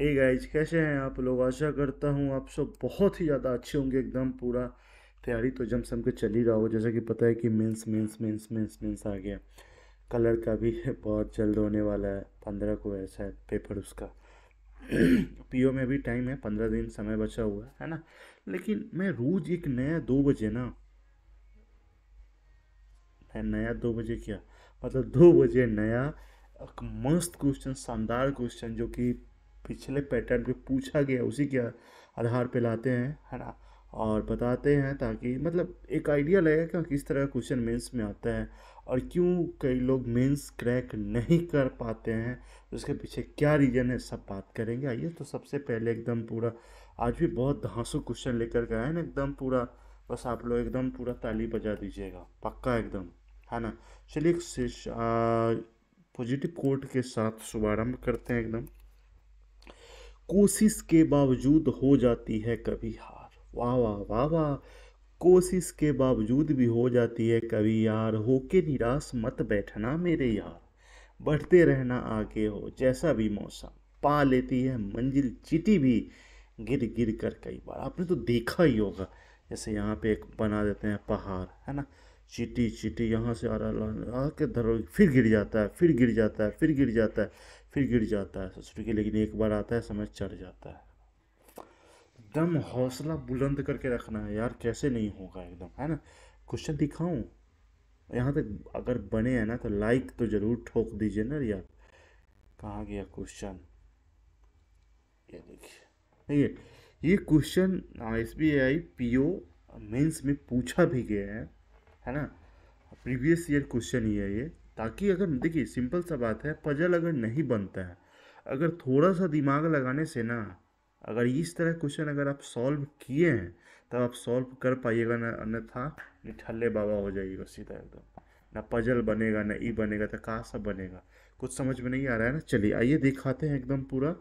Hey guys कैसे हैं आप लोग आशा करता हूँ आप सब बहुत ही ज़्यादा अच्छे होंगे एकदम पूरा तैयारी तो जम सम के चल ही रहा हो जैसा कि पता है कि mains mains mains mains mains आ गया कलर का भी बहुत जल्द होने वाला है पंद्रह को ऐसा है पेपर उसका पीओ में भी टाइम है पंद्रह दिन समय बचा हुआ है ना लेकिन मैं रोज़ एक नया दो बजे ना नया दो बजे क्या मतलब दो बजे नया मस्त क्वेश्चन शानदार क्वेश्चन जो कि पिछले पैटर्न पे पूछा गया उसी के आधार पे लाते हैं है ना और बताते हैं ताकि मतलब एक आइडिया लगेगा कि किस तरह का क्वेश्चन मेंस में आता है और क्यों कई लोग मेंस क्रैक नहीं कर पाते हैं उसके पीछे क्या रीज़न है सब बात करेंगे आइए तो सबसे पहले एकदम पूरा आज भी बहुत धांसू क्वेश्चन लेकर गए हैं ना एकदम पूरा बस आप लोग एकदम पूरा ताली बजा दीजिएगा पक्का एकदम है ना चलिए पॉजिटिव कोट के साथ शुभारम्भ करते हैं एकदम कोशिश के बावजूद हो जाती है कभी हार वाह वाह वाह वाह कोशिश के बावजूद भी हो जाती है कभी यार हो के निराश मत बैठना मेरे यार बढ़ते रहना आगे हो जैसा भी मौसम पा लेती है मंजिल चिटी भी गिर गिर कर कई बार आपने तो देखा ही होगा जैसे यहाँ पे एक बना देते हैं पहाड़ है ना चीटी चीटी यहाँ से आ रहा आके धरो फिर गिर जाता है फिर गिर जाता है फिर गिर जाता है फिर गिर जाता है ससुर के लेकिन एक बार आता है समय चढ़ जाता है एकदम हौसला बुलंद करके रखना है यार कैसे नहीं होगा एकदम है ना क्वेश्चन दिखाऊं यहाँ तक अगर बने हैं ना तो लाइक तो ज़रूर ठोक दीजिए ना यार कहाँ गया क्वेश्चन ये देखिए ये question S B I P O mains में पूछा भी गया है है ना प्रीवियस ईयर क्वेश्चन ही है ये ताकि अगर देखिए सिंपल सा बात है पजल अगर नहीं बनता है अगर थोड़ा सा दिमाग लगाने से ना अगर इस तरह क्वेश्चन अगर आप सॉल्व किए हैं तब आप सॉल्व कर पाइएगा ना अन्यथा निठल्ले बाबा हो जाइएगा सीधा एकदम ना पजल बनेगा ना ई बनेगा तो कहाँ सब बनेगा कुछ समझ में नहीं आ रहा है ना चलिए आइए दिखाते हैं एकदम पूरा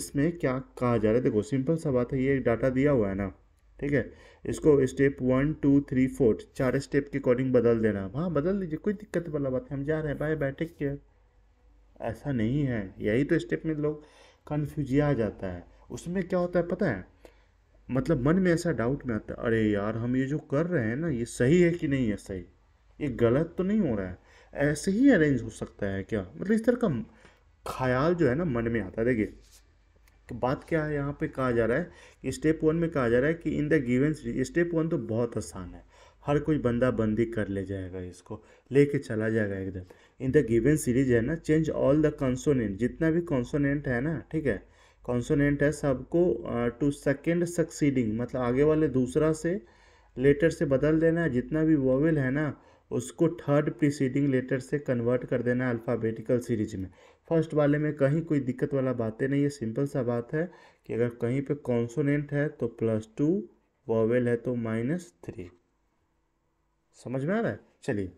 इसमें क्या कहा जा रहा है देखो सिंपल सा बात है ये डाटा दिया हुआ है ना ठीक है इसको step one two three four चार स्टेप के अकॉर्डिंग बदल देना हाँ बदल लीजिए कोई दिक्कत वाला बात है हम जा रहे हैं बाय बाय टेक केयर ऐसा नहीं है यही तो स्टेप में लोग कन्फ्यूजिया आ जाता है उसमें क्या होता है पता है मतलब मन में ऐसा डाउट में आता है अरे यार हम ये जो कर रहे हैं ना ये सही है कि नहीं है सही ये गलत तो नहीं हो रहा है ऐसे ही अरेंज हो सकता है क्या मतलब इस तरह का ख्याल जो है ना मन में आता है देखिए बात क्या है यहाँ पे कहा जा रहा है कि स्टेप वन में कहा जा रहा है कि in the givens series step one तो बहुत आसान है हर कोई बंदा बंदी कर ले जाएगा इसको लेके चला जाएगा एकदम इन द गिवन सीरीज है ना चेंज ऑल द कॉन्सोनेंट जितना भी कॉन्सोनेंट है ना ठीक है कॉन्सोनेंट है सबको टू सेकेंड सक्सीडिंग मतलब आगे वाले दूसरा से लेटर से बदल देना है जितना भी वोवेल है ना उसको थर्ड प्रीसीडिंग लेटर से कन्वर्ट कर देना है अल्फ़ाबेटिकल सीरीज में फर्स्ट वाले में कहीं कोई दिक्कत वाला बातें नहीं है सिंपल सा बात है कि अगर कहीं पे कॉन्सोनेंट है तो प्लस टू वॉवेल है तो माइनस थ्री समझ में आ रहा है चलिए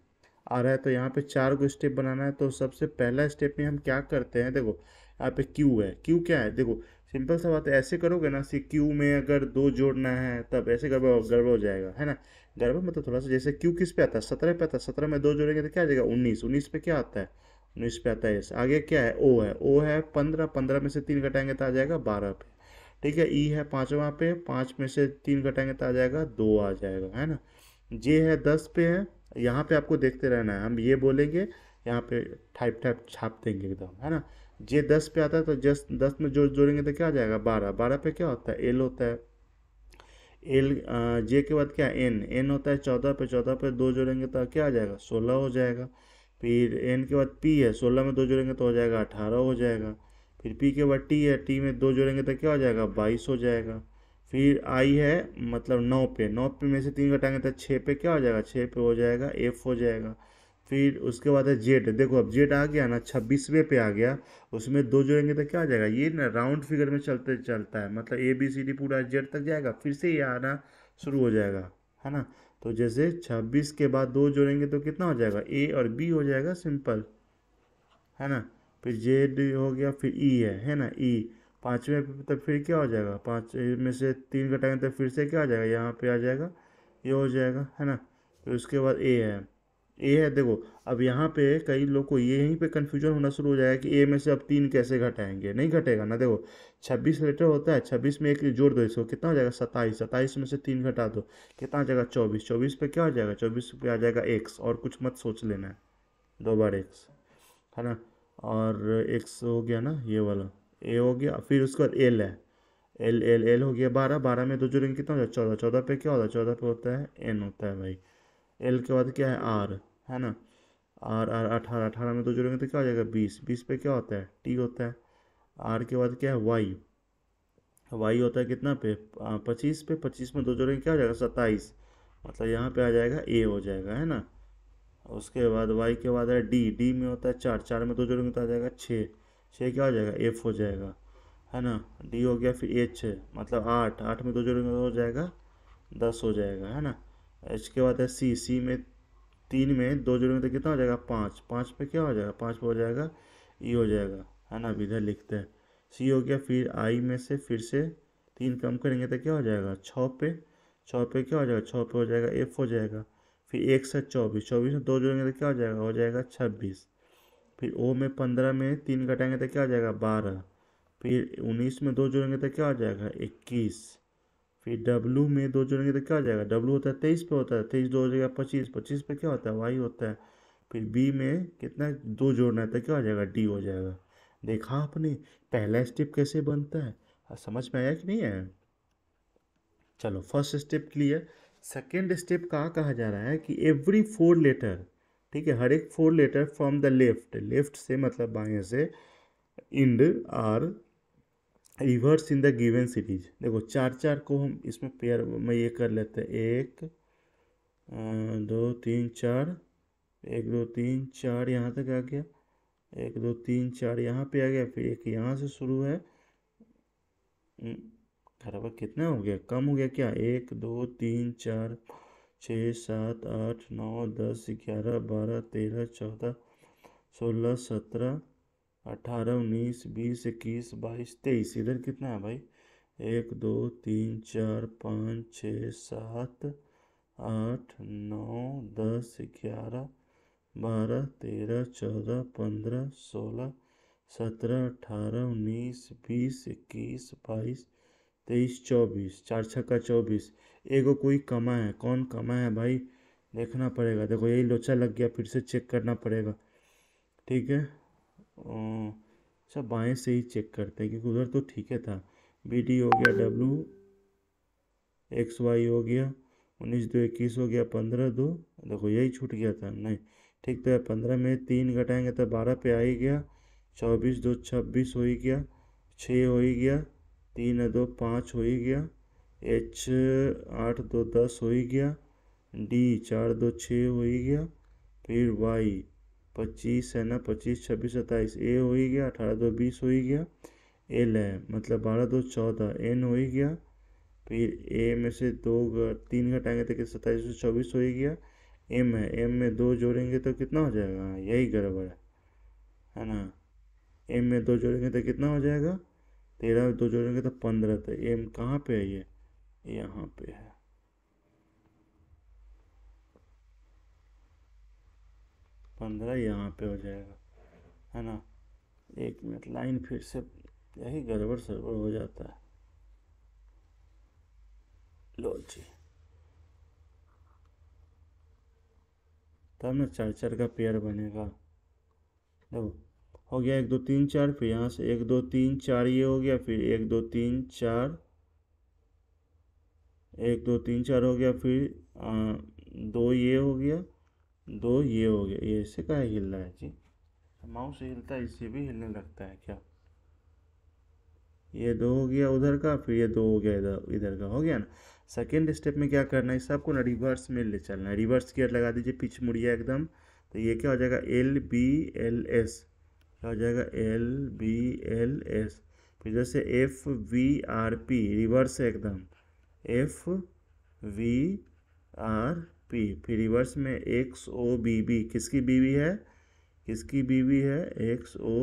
आ रहा है तो यहाँ पे चार को स्टेप बनाना है तो सबसे पहला स्टेप में हम क्या करते हैं देखो यहाँ पे क्यू है क्यू क्या है देखो सिंपल सा बात है ऐसे करोगे ना सी क्यू में अगर दो जोड़ना है तब ऐसे गड़बड़ गड़बड़ हो जाएगा है ना गड़बड़ मतलब थोड़ा सा जैसे क्यू किस पे आता है सत्रह पे आता है सत्रह में दो जोड़ेंगे तो क्या आ जाएगा उन्नीस उन्नीस पे क्या आता है उन्नीस पे आता है एस आगे क्या है ओ है ओ है पंद्रह पंद्रह में से तीन घटाएंगे तो आ जाएगा बारह पे ठीक है ई e है पाँचवा पे पाँच में से तीन घटाएंगे तो आ जाएगा दो आ जाएगा है ना जे है दस पे है यहाँ पे आपको देखते रहना है हम ये बोलेंगे यहाँ पे टाइप टाइप छाप देंगे एकदम है ना जे दस पे आता है तो जस दस में जो जोड़ेंगे तो क्या आ जाएगा बारह बारह पे क्या होता है एल होता है एल जे के बाद क्या एन एन होता है चौदह पे चौदह पे दो जोड़ेंगे तो क्या आ जाएगा सोलह हो जाएगा फिर एन के बाद पी है सोलह में दो जोड़ेंगे तो हो जाएगा अठारह हो जाएगा फिर पी के बाद टी है टी में दो जोड़ेंगे तो क्या हो जाएगा बाईस हो जाएगा फिर आई है मतलब नौ पे नौ पे में से तीन घटाएंगे तो छः पे क्या हो जाएगा छः पे हो जाएगा एफ हो जाएगा फिर उसके बाद है जेड देखो अब जेड आ गया ना छब्बीसवें पे आ गया उसमें दो जोड़ेंगे तो क्या हो जाएगा ये ना राउंड फिगर में चलते चलता है मतलब ए बी सी डी पूरा जेड तक जाएगा फिर से ये आना शुरू हो जाएगा है ना तो जैसे 26 के बाद दो जोड़ेंगे तो कितना हो जाएगा ए और बी हो जाएगा सिंपल है ना फिर जेड हो गया फिर ई e है है ना ई e। पाँचवें तो फिर क्या हो जाएगा पाँच में से तीन घटाएंगे तो फिर से क्या आ जाएगा यहाँ पे आ जाएगा ये हो जाएगा है ना फिर उसके बाद ए है ए है देखो अब यहाँ पे कई लोग को ये यहीं पे कन्फ्यूजन होना शुरू हो जाएगा कि ए में से अब तीन कैसे घटाएंगे नहीं घटेगा ना देखो छब्बीस लेटर होता है छब्बीस में एक जोड़ दो इसको कितना हो जाएगा सत्ताईस सत्ताईस में से तीन घटा दो कितना आ जाएगा चौबीस चौबीस पे क्या हो जाएगा चौबीस पे आ जाएगा एक्स और कुछ मत सोच लेना है दो बार एक्स है ना और एक्स हो गया ना ये वाला ए हो गया फिर उसके बाद एल है एल एल एल हो गया बारह बारह में दो जोड़ेंगे कितना हो जाएगा चौदह चौदह पे क्या होता है चौदह पे होता है एन होता है भाई एल के बाद क्या है आर है ना आर आर अठारह अठारह में दो तो जोड़ेंगे तो क्या हो जाएगा बीस बीस पे क्या होता है टी होता है आर के बाद क्या है वाई वाई होता है कितना पे पच्चीस पे पच्चीस में दो जोड़ेंगे क्या हो जाएगा सत्ताईस मतलब यहाँ पे आ जाएगा ए हो जाएगा है ना उसके बाद वाई के बाद है डी डी में होता है चार चार में दो जोड़ेंगे तो आ जाएगा छः छः क्या हो जाएगा एफ हो जाएगा है ना डी हो गया फिर एच मतलब आठ आठ में दो जोड़ेंगे तो हो जाएगा दस हो जाएगा है ना इसके बाद है सी सी में तीन में दो में तो कितना हो जाएगा पाँच पाँच पे क्या हो जाएगा पाँच पे हो जाएगा ई e हो जाएगा है ना अब इधर लिखते हैं सी हो गया फिर आई में से फिर से तीन कम करेंगे तो क्या हो जाएगा छः पे छः पे क्या हो जाएगा छः पे हो जाएगा एफ हो जाएगा फिर एक से चौबीस चौबीस में दो जोड़ेंगे तो क्या हो जाएगा हो जाएगा छब्बीस फिर ओ में पंद्रह में तीन घटाएंगे तो क्या हो जाएगा बारह फिर उन्नीस में दो जोड़ेंगे तो क्या हो जाएगा इक्कीस फिर डब्लू में दो जोड़ेंगे तो क्या हो जाएगा डब्लू होता है तेईस पे होता है तेईस दो हो जाएगा पच्चीस पच्चीस पे क्या होता है वाई होता है फिर बी में कितना दो जोड़ना है तो क्या हो जाएगा डी हो जाएगा देखा आपने पहला स्टेप कैसे बनता है समझ में आया कि नहीं आया चलो first step clear second step कहाँ कहा जा रहा है कि एवरी फोर लेटर ठीक है हर एक four letter from the left left से मतलब बाएं से and are reverse in the given series देखो चार चार को हम इसमें पेयर में ये कर लेते हैं एक दो तीन चार एक दो तीन चार यहाँ तक आ गया एक दो तीन चार यहाँ पे आ गया फिर एक यहाँ से शुरू है हम्म, खराबा कितना हो गया कम हो गया क्या एक दो तीन चार छः सात आठ नौ दस ग्यारह बारह तेरह चौदह सोलह सत्रह अठारह उन्नीस बीस इक्कीस बाईस तेईस इधर कितना है भाई एक दो तीन चार पाँच छ सात आठ नौ दस ग्यारह बारह तेरह चौदह पंद्रह सोलह सत्रह अठारह उन्नीस बीस इक्कीस बाईस तेईस चौबीस चार छक्का चौबीस एगो कोई कमा है कौन कमा है भाई देखना पड़ेगा देखो यही लोचा लग गया फिर से चेक करना पड़ेगा ठीक है अच्छा बाएँ से ही चेक करते हैं क्योंकि उधर तो ठीक है था बी डी हो गया डब्लू एक्स वाई हो गया उन्नीस दो इक्कीस हो गया पंद्रह दो देखो यही छूट गया था नहीं ठीक तो पंद्रह में तीन घटाएंगे तो बारह पे आ ही गया चौबीस दो छब्बीस हो ही गया छः हो ही गया तीन दो पाँच हो ही गया एच आठ दो दस हो ही गया डी चार दो छः हो ही गया फिर वाई पच्चीस है ना पच्चीस छब्बीस सत्ताईस ए हो ही गया अठारह दो बीस हो ही गया एल है मतलब बारह दो चौदह एन हो ही गया फिर ए में से दो तीन घटाएंगे तो कितना सत्ताईस सौ चौबीस हो ही गया एम है एम में दो जोड़ेंगे तो कितना हो जाएगा यही गड़बड़ है है ना एम में दो जोड़ेंगे तो कितना हो जाएगा तेरह दो जोड़ेंगे तो पंद्रह तो एम कहाँ पे है ये यहाँ पे है पंद्रह यहाँ पे हो जाएगा है ना एक मिनट लाइन फिर से यही गड़बड़ सड़बड़ हो जाता है लो जी तब ना चार चार का पेयर बनेगा देखो हो गया एक दो तीन चार फिर यहाँ से एक दो तीन चार ये हो गया फिर एक दो तीन चार एक दो तीन चार हो गया फिर आ, दो ये हो गया दो ये हो गया ये इससे कहा हिल रहा है जी तो माउस से हिलता है इससे भी हिलने लगता है क्या ये दो हो गया उधर का फिर ये दो हो गया इधर इधर का हो गया ना सेकेंड स्टेप में क्या करना है सबको ना रिवर्स में ले चलना है रिवर्स गियर लगा दीजिए पिछ मुड़िया एकदम तो ये क्या हो जाएगा एल बी एल एस क्या हो जाएगा एल बी एल एस फिर जैसे F V R P reverse है एकदम एफ वी आर पी फिर रिवर्स में एक्स ओ बी बी किसकी बीवी है किसकी बीवी है एक्स ओ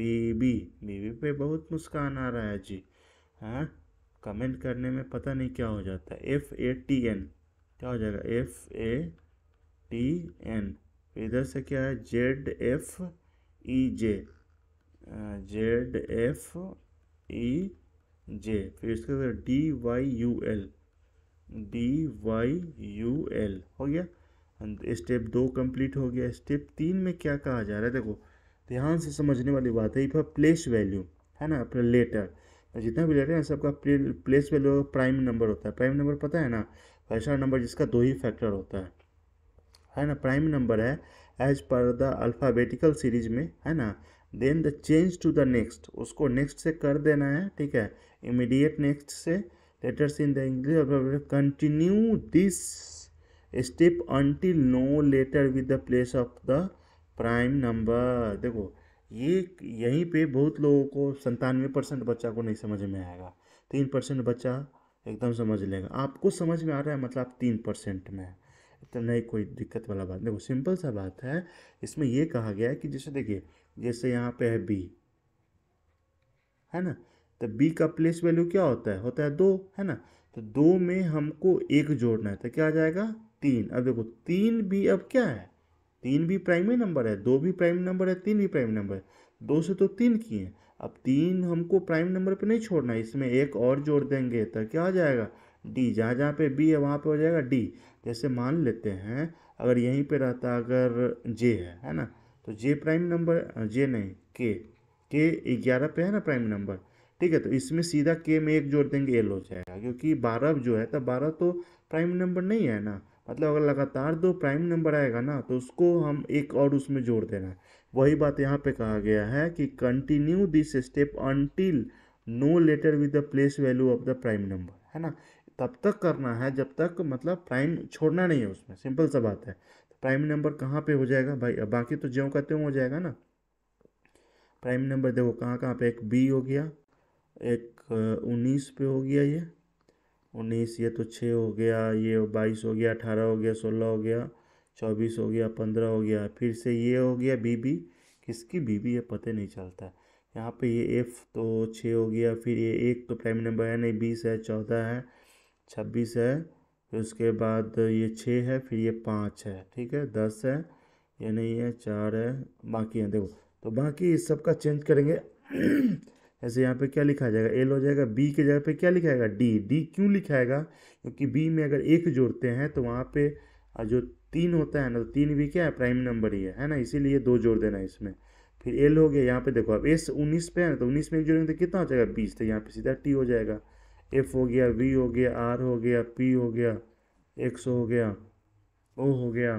बी बी बीवी पे बहुत मुस्कान आ रहा है जी हाँ कमेंट करने में पता नहीं क्या हो जाता है एफ ए टी एन क्या हो जाएगा एफ ए टी एन इधर से क्या है Z F E J Z F E J फिर इसके D Y U L D Y U L हो गया स्टेप दो कंप्लीट हो गया स्टेप तीन में क्या कहा जा रहा है देखो ध्यान तो से समझने वाली बात है इफ प्लेस वैल्यू है ना अपना लेटर जितना भी लेटर है सबका प्लेस वैल्यू प्राइम नंबर होता है प्राइम नंबर पता है ना ऐसा नंबर जिसका दो ही फैक्टर होता है है ना प्राइम नंबर है as per the alphabetical series में है ना then the change to the next उसको नेक्स्ट से कर देना है ठीक है इमीडिएट नेक्स्ट से letters in the English continue this step until no letter with the place of the prime number देखो ये यहीं पे बहुत लोगों को संतानवे परसेंट बच्चा को नहीं समझ में आएगा तीन परसेंट बच्चा एकदम समझ लेगा आपको समझ में आ रहा है मतलब आप तीन परसेंट में तो नहीं कोई दिक्कत वाला बात देखो सिंपल सा बात है इसमें ये कहा गया है कि जैसे देखिए जैसे यहाँ पे है बी है ना तो बी का प्लेस वैल्यू क्या होता है होता है दो है ना तो दो में हमको एक जोड़ना है तो क्या आ जाएगा तीन अब देखो तीन भी अब क्या है तीन भी प्राइमरी नंबर है दो भी प्राइम नंबर है तीन भी प्राइम नंबर है दो से तो तीन की हैं अब तीन हमको प्राइम नंबर पे नहीं छोड़ना इसमें एक और जोड़ देंगे तो क्या आ जाएगा डी जहाँ जहाँ पे बी है वहाँ पे हो जाएगा डी जैसे मान लेते हैं अगर यहीं पे रहता अगर जे है है ना तो जे प्राइम नंबर जे नहीं के के ग्यारह पे है ना प्राइम नंबर ठीक है तो इसमें सीधा के में एक जोड़ देंगे एल हो जाएगा क्योंकि बारह जो है तो बारह तो प्राइम नंबर नहीं है ना मतलब अगर लगातार दो प्राइम नंबर आएगा ना तो उसको हम एक और उसमें जोड़ देना है वही बात यहाँ पे कहा गया है कि continue this step until no letter with the place value of the prime number है ना तब तक करना है जब तक मतलब प्राइम छोड़ना नहीं है उसमें सिंपल सा बात है तो प्राइम नंबर कहाँ पे हो जाएगा भाई बाकी तो ज्यों का त्यों हो जाएगा ना प्राइम नंबर देखो कहाँ कहाँ पे एक बी हो गया एक उन्नीस पे हो गया ये उन्नीस ये तो छः हो गया ये बाईस हो गया अठारह हो गया सोलह हो गया चौबीस हो गया पंद्रह हो गया फिर से ये हो गया बीबी किसकी बीबी ये पते नहीं चलता यहाँ पे ये एफ तो छः हो गया फिर ये एक तो प्राइम नंबर है नहीं बीस है चौदह है छब्बीस है फिर उसके बाद ये छः है फिर ये पाँच है ठीक है दस है ये नहीं है चार है बाकी है देखो तो बाकी इस सब का चेंज करेंगे ऐसे यहाँ पे क्या लिखा जाएगा एल हो जाएगा बी के जगह पे क्या लिखा जाएगा डी डी क्यों लिखा जाएगा क्योंकि बी में अगर एक जोड़ते हैं तो वहाँ पे जो तीन होता है ना तो तीन भी क्या है प्राइम नंबर ही है है ना इसीलिए दो जोड़ देना है इसमें फिर एल हो गया यहाँ पे देखो अब एस उन्नीस पे है ना तो उन्नीस में एक जोड़ेंगे तो कितना हो जाएगा बीस तो यहाँ पर सीधा टी हो जाएगा एफ हो गया वी हो गया आर हो गया पी हो गया एक्स हो गया ओ हो गया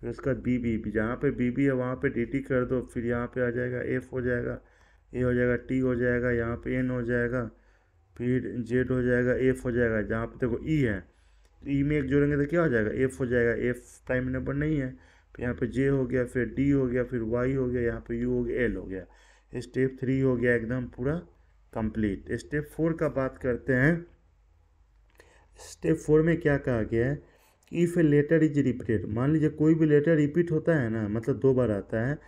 फिर उसका बी बी जहाँ पे बी बी है वहाँ पे डी टी कर दो फिर यहाँ पे आ जाएगा एफ हो जाएगा ए हो जाएगा टी हो जाएगा यहाँ पे एन हो जाएगा फिर जेड हो जाएगा एफ हो जाएगा जहाँ पे देखो ई है ई में एक जोड़ेंगे तो क्या हो जाएगा एफ हो जाएगा एफ प्राइम नंबर नहीं है फिर यहाँ पे जे हो गया फिर डी हो गया फिर वाई हो गया यहाँ पे यू हो गया एल हो गया स्टेप थ्री हो गया एकदम पूरा कंप्लीट स्टेप फोर का बात करते हैं स्टेप फोर में क्या कहा गया है if a letter is repeated मान लीजिए कोई भी लेटर रिपीट होता है ना मतलब दो बार आता है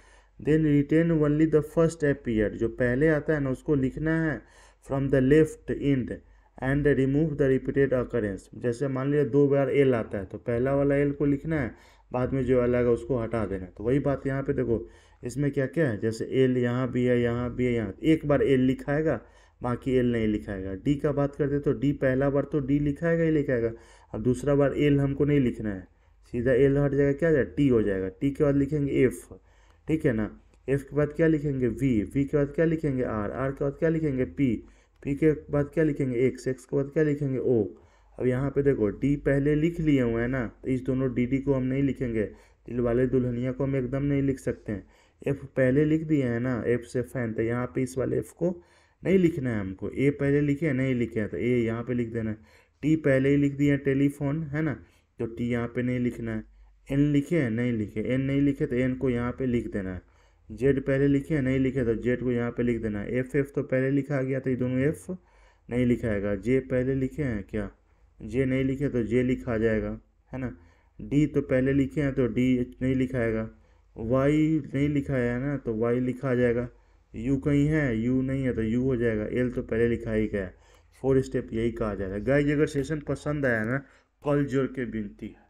then retain only the first appear जो पहले आता है ना उसको लिखना है from the left end and remove the repeated occurrence जैसे मान लीजिए दो बार एल आता है तो पहला वाला एल को लिखना है बाद में जो अलग है उसको हटा देना है तो वही बात यहाँ पे देखो इसमें क्या क्या है जैसे एल यहाँ भी है यहाँ भी है यहाँ एक बार एल लिखाएगा बाकी एल नहीं लिखाएगा डी का बात करते तो डी पहला बार तो डी लिखाएगा ही लिखाएगा अब दूसरा बार एल हमको नहीं लिखना है सीधा एल हट जाएगा क्या जाएगा टी हो जाएगा टी के बाद लिखेंगे एफ़ ठीक है ना एफ के बाद क्या लिखेंगे वी वी के बाद क्या लिखेंगे आर आर के बाद क्या लिखेंगे पी पी के बाद क्या लिखेंगे एक्स एक्स के बाद क्या लिखेंगे ओ अब यहाँ पे देखो डी पहले लिख लिए हुए हैं ना तो इस दोनों डी डी को हम नहीं लिखेंगे दिल वाले दुल्हनिया को हम एकदम नहीं लिख सकते हैं एफ पहले लिख दिए हैं ना एफ से फैन तो यहाँ पे इस वाले एफ को नहीं लिखना है हमको ए पहले लिखे नहीं लिखे हैं तो ए यहाँ पे लिख देना है टी पहले ही लिख दिए टेलीफोन है ना तो टी यहाँ पे नहीं लिखना है एन लिखे हैं नहीं लिखे एन नहीं लिखे तो एन को यहाँ पे लिख देना है जेड पहले लिखे हैं नहीं लिखे तो जेड को यहाँ पे लिख देना है एफ एफ तो पहले लिखा गया तो ये दोनों एफ नहीं लिखा जाएगा जे पहले लिखे हैं क्या जे नहीं लिखे तो जे लिखा जाएगा है ना डी तो पहले लिखे हैं तो डी नहीं लिखाएगा वाई नहीं लिखा है ना तो वाई लिखा जाएगा यू कहीं है यू नहीं है तो यू हो जाएगा एल तो पहले लिखा ही गया फोर स्टेप यही कहा जाएगा गाय अगर सेशन पसंद आया ना कल जोड़ के बिनती है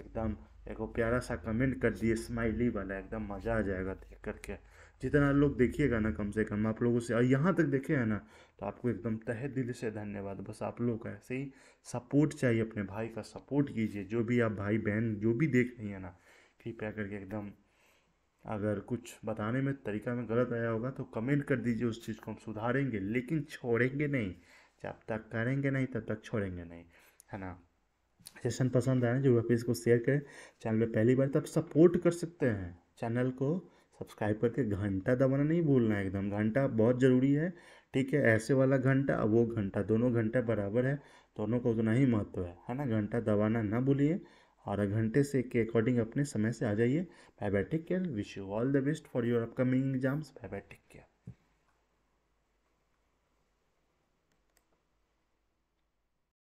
एकदम एक प्यारा सा कमेंट कर दिए स्माइली वाला एकदम मज़ा आ जाएगा देख करके जितना लोग देखिएगा ना कम से कम आप लोगों से और यहाँ तक देखे हैं ना तो आपको एकदम तह दिल से धन्यवाद बस आप लोग का ऐसे ही सपोर्ट चाहिए अपने भाई का सपोर्ट कीजिए जो भी आप भाई बहन जो भी देख रही हैं ना कृपया करके एकदम अगर कुछ बताने में तरीका में गलत आया होगा तो कमेंट कर दीजिए उस चीज़ को हम सुधारेंगे लेकिन छोड़ेंगे नहीं जब तक करेंगे नहीं तब तक छोड़ेंगे नहीं है ना सेशन पसंद आए जो आप इसको शेयर करें चैनल पर पहली बार तो आप सपोर्ट कर सकते हैं चैनल को सब्सक्राइब करके घंटा दबाना नहीं भूलना है एकदम घंटा बहुत ज़रूरी है ठीक है ऐसे वाला घंटा वो घंटा दोनों घंटा बराबर है दोनों का उतना ही महत्व है है ना घंटा दबाना ना भूलिए और घंटे से के अकॉर्डिंग अपने समय से आ जाइए bye bye take care wish you all the best for your upcoming exams bye bye take care